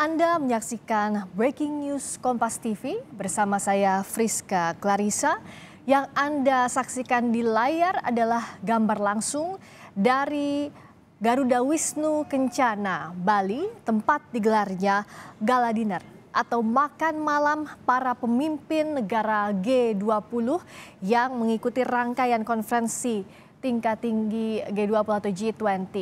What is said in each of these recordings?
Anda menyaksikan Breaking News Kompas TV bersama saya Friska Clarissa. Yang Anda saksikan di layar adalah gambar langsung dari Garuda Wisnu Kencana, Bali, tempat digelarnya gala dinner atau makan malam para pemimpin negara G20 yang mengikuti rangkaian konferensi tingkat tinggi G20 atau G20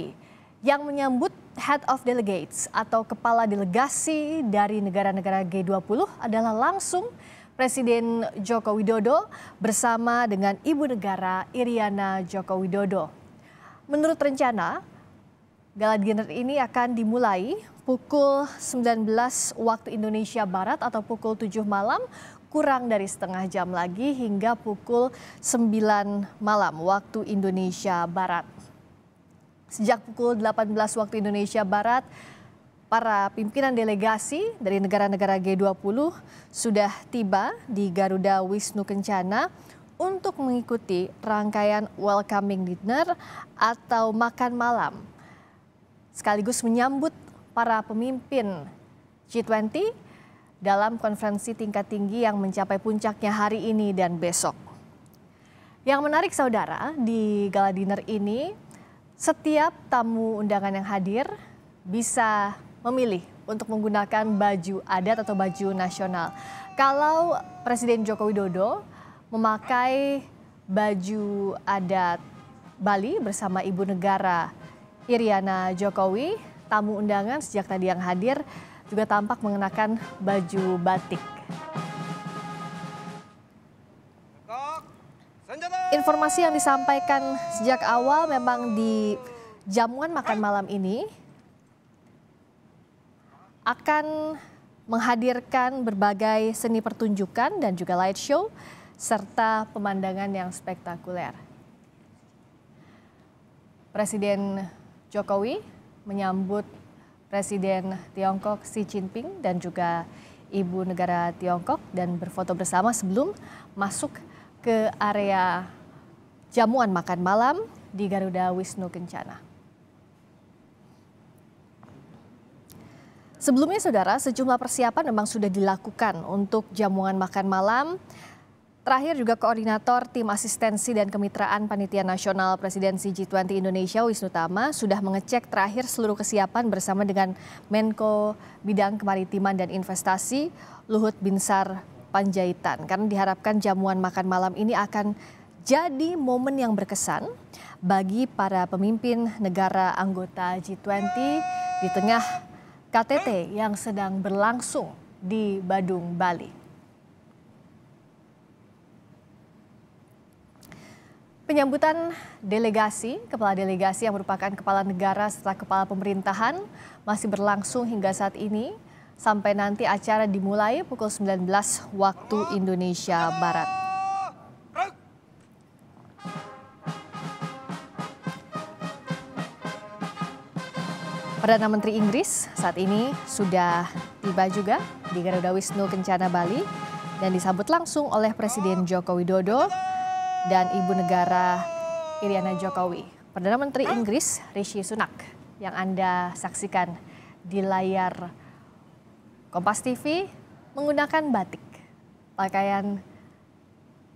yang menyambut Head of Delegates atau kepala delegasi dari negara-negara G20 adalah langsung Presiden Joko Widodo bersama dengan Ibu Negara Iriana Joko Widodo. Menurut rencana, Gala dinner ini akan dimulai pukul 19 waktu Indonesia Barat atau pukul 7 malam kurang dari setengah jam lagi hingga pukul 9 malam waktu Indonesia Barat. Sejak pukul 18 waktu Indonesia Barat, para pimpinan delegasi dari negara-negara G20 sudah tiba di Garuda Wisnu Kencana untuk mengikuti rangkaian welcoming dinner atau makan malam sekaligus menyambut para pemimpin G20 dalam konferensi tingkat tinggi yang mencapai puncaknya hari ini dan besok. Yang menarik saudara, di gala dinner ini setiap tamu undangan yang hadir bisa memilih untuk menggunakan baju adat atau baju nasional. Kalau Presiden Joko Widodo memakai baju adat Bali bersama ibu negara Iriana Jokowi, tamu undangan sejak tadi yang hadir juga tampak mengenakan baju batik. Informasi yang disampaikan sejak awal memang di jamuan makan malam ini akan menghadirkan berbagai seni pertunjukan dan juga light show serta pemandangan yang spektakuler. Presiden Jokowi menyambut Presiden Tiongkok Xi Jinping dan juga Ibu Negara Tiongkok dan berfoto bersama sebelum masuk ke area jamuan makan malam di Garuda Wisnu Kencana. Sebelumnya saudara, sejumlah persiapan memang sudah dilakukan untuk jamuan makan malam Terakhir juga koordinator tim asistensi dan kemitraan Panitia Nasional Presidensi G20 Indonesia Wisnu Tama sudah mengecek terakhir seluruh kesiapan bersama dengan Menko Bidang Kemaritiman dan Investasi Luhut Binsar Panjaitan karena diharapkan jamuan makan malam ini akan jadi momen yang berkesan bagi para pemimpin negara anggota G20 di tengah KTT yang sedang berlangsung di Badung, Bali. Penyambutan delegasi, kepala delegasi yang merupakan kepala negara serta kepala pemerintahan masih berlangsung hingga saat ini sampai nanti acara dimulai pukul 19 waktu Indonesia Barat. Perdana Menteri Inggris saat ini sudah tiba juga di Garuda Wisnu Kencana Bali dan disambut langsung oleh Presiden Joko Widodo dan Ibu Negara Iriana Jokowi. Perdana Menteri Inggris Rishi Sunak yang Anda saksikan di layar Kompas TV menggunakan batik, pakaian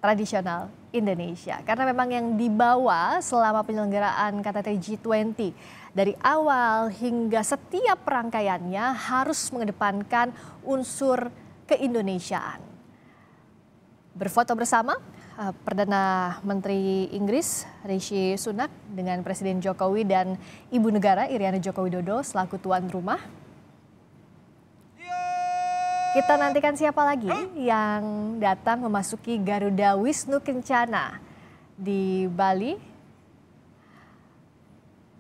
tradisional Indonesia. Karena memang yang dibawa selama penyelenggaraan KTT G20 dari awal hingga setiap perangkaiannya harus mengedepankan unsur keindonesiaan. Berfoto bersama Eh, Perdana Menteri Inggris Rishi Sunak dengan Presiden Jokowi dan Ibu Negara Iriana Jokowi Dodo selaku tuan rumah. Kita nantikan siapa lagi yang datang memasuki Garuda Wisnu Kencana di Bali.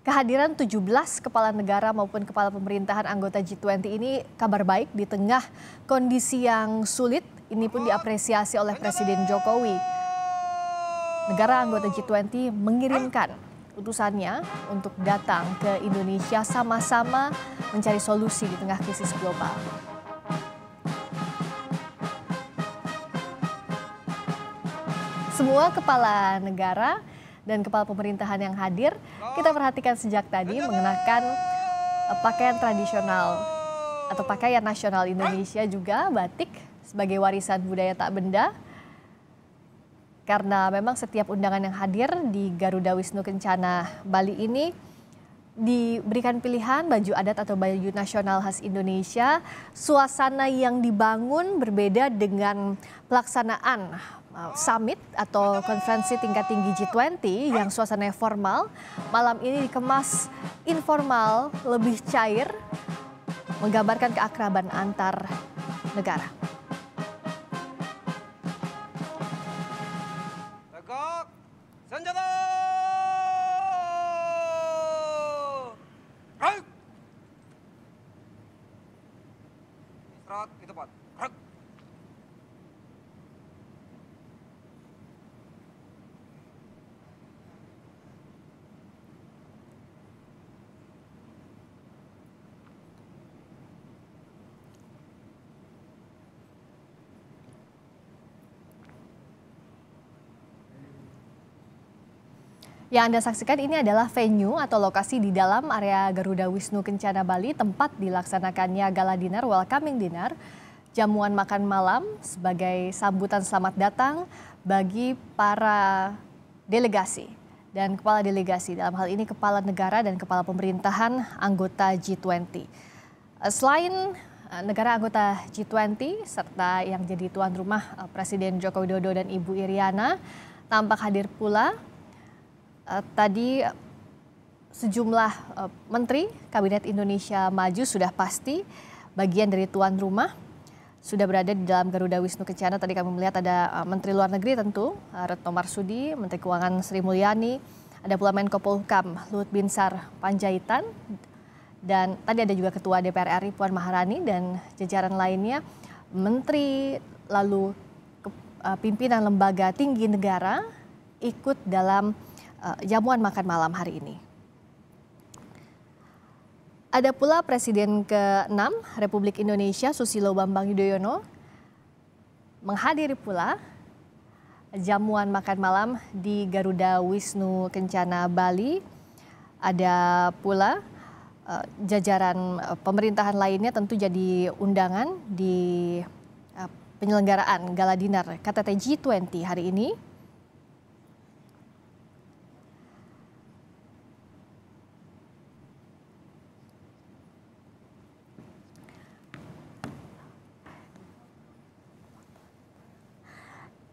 Kehadiran 17 kepala negara maupun kepala pemerintahan anggota G20 ini kabar baik di tengah kondisi yang sulit. Ini pun diapresiasi oleh Presiden Jokowi negara anggota G20 mengirimkan utusannya untuk datang ke Indonesia sama-sama mencari solusi di tengah krisis global. Semua kepala negara dan kepala pemerintahan yang hadir, kita perhatikan sejak tadi mengenakan eh, pakaian tradisional atau pakaian nasional Indonesia juga batik sebagai warisan budaya tak benda karena memang setiap undangan yang hadir di Garuda Wisnu Kencana Bali ini diberikan pilihan baju adat atau baju nasional khas Indonesia. Suasana yang dibangun berbeda dengan pelaksanaan uh, summit atau konferensi tingkat tinggi G20 yang suasananya formal, malam ini dikemas informal, lebih cair, menggambarkan keakraban antar negara. itu pot. Yang Anda saksikan ini adalah venue atau lokasi di dalam area Garuda Wisnu Kencana Bali tempat dilaksanakannya gala dinner welcoming dinner jamuan makan malam sebagai sambutan selamat datang bagi para delegasi dan kepala delegasi dalam hal ini kepala negara dan kepala pemerintahan anggota G20. Eh, selain eh, negara anggota G20 serta yang jadi tuan rumah eh, Presiden Joko Widodo dan Ibu Iriana tampak hadir pula Eh, tadi sejumlah uh, menteri Kabinet Indonesia Maju sudah pasti bagian dari tuan rumah sudah berada di dalam Garuda Wisnu Kencana. Tadi kami melihat ada eh, Menteri Luar Negeri tentu, Retno Marsudi, Menteri Keuangan Sri Mulyani, ada pula Menko Polhukam Luhut Binsar Panjaitan, dan tadi ada juga Ketua DPR RI Puan Maharani dan jajaran lainnya, Menteri lalu pimpinan lembaga tinggi negara ikut dalam uh, jamuan makan malam hari ini. Ada pula Presiden ke-6 Republik Indonesia Susilo Bambang Yudhoyono menghadiri pula jamuan makan malam di Garuda Wisnu Kencana Bali. Ada pula uh, jajaran uh, pemerintahan lainnya tentu jadi undangan di penyelenggaraan gala dinar KTT G20 hari ini.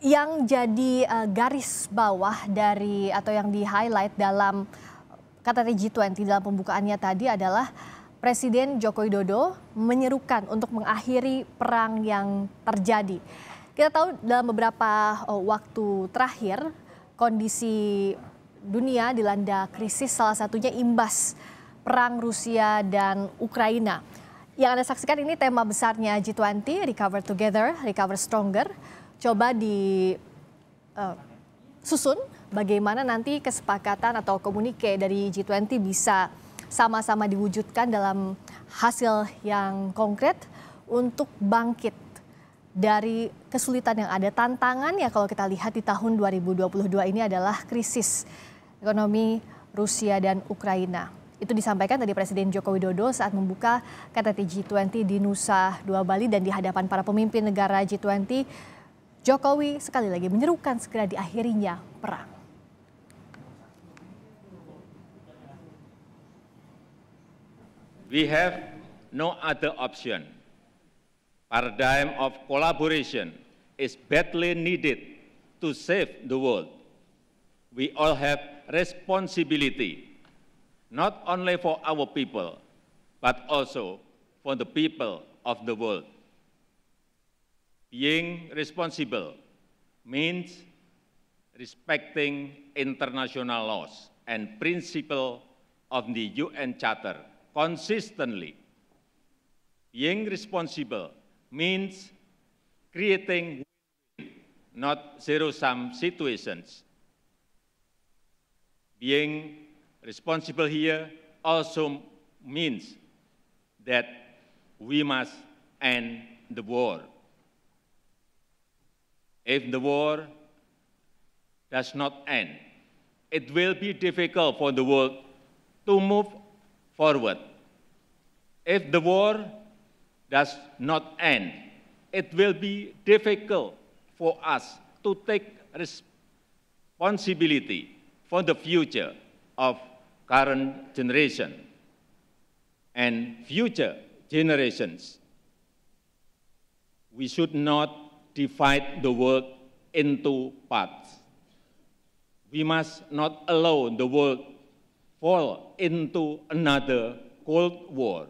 yang jadi uh, garis bawah dari atau yang di highlight dalam kata G20 dalam pembukaannya tadi adalah Presiden Joko Widodo menyerukan untuk mengakhiri perang yang terjadi. Kita tahu dalam beberapa oh, waktu terakhir kondisi dunia dilanda krisis salah satunya imbas perang Rusia dan Ukraina. Yang Anda saksikan ini tema besarnya G20 Recover Together, Recover Stronger coba disusun eh, uh, bagaimana nanti kesepakatan atau komunike dari G20 bisa sama-sama diwujudkan dalam hasil yang konkret untuk bangkit dari kesulitan yang ada tantangan ya kalau kita lihat di tahun 2022 ini adalah krisis ekonomi Rusia dan Ukraina. Itu disampaikan tadi Presiden Joko Widodo saat membuka KTT G20 di Nusa Dua Bali dan di hadapan para pemimpin negara G20 Jokowi sekali lagi menyerukan segera diakhirinya perang. We have no other option. Paradigm of collaboration is badly needed to save the world. We all have responsibility, not only for our people, but also for the people of the world. Being responsible means respecting international laws and principle of the UN Charter consistently. Being responsible means creating not zero-sum situations. Being responsible here also means that we must end the war. If the war does not end, it will be difficult for the world to move forward. If the war does not end, it will be difficult for us to take responsibility for the future of current generation and future generations. We should not divide the world into parts. We must not allow the world fall into another Cold War.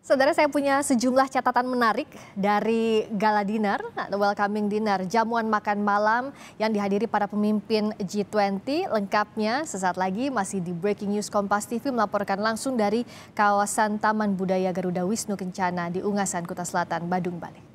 Saudara saya punya sejumlah catatan menarik dari gala dinner the welcoming dinner, jamuan makan malam yang dihadiri para pemimpin G20 lengkapnya sesaat lagi masih di Breaking News Kompas TV melaporkan langsung dari kawasan Taman Budaya Garuda Wisnu Kencana di Ungasan Kuta Selatan, Badung, Bali.